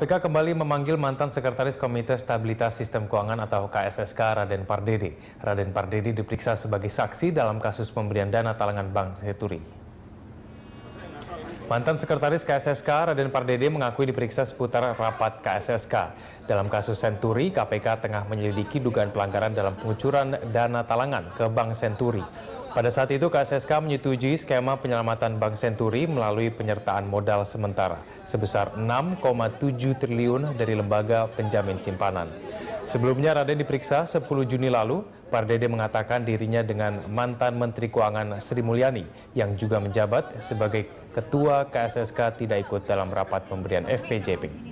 KPK kembali memanggil mantan Sekretaris Komite Stabilitas Sistem Keuangan atau KSSK Raden Pardede. Raden Pardede diperiksa sebagai saksi dalam kasus pemberian dana talangan Bank Seturi. Mantan Sekretaris KSSK Raden Pardede mengakui diperiksa seputar rapat KSSK. Dalam kasus Senturi, KPK tengah menyelidiki dugaan pelanggaran dalam pengucuran dana talangan ke Bank Senturi. Pada saat itu KSSK menyetujui skema penyelamatan Bank Senturi melalui penyertaan modal sementara sebesar 6,7 triliun dari lembaga penjamin simpanan. Sebelumnya Raden diperiksa 10 Juni lalu, Pardede mengatakan dirinya dengan mantan Menteri Keuangan Sri Mulyani yang juga menjabat sebagai Ketua KSSK tidak ikut dalam rapat pemberian FPJP.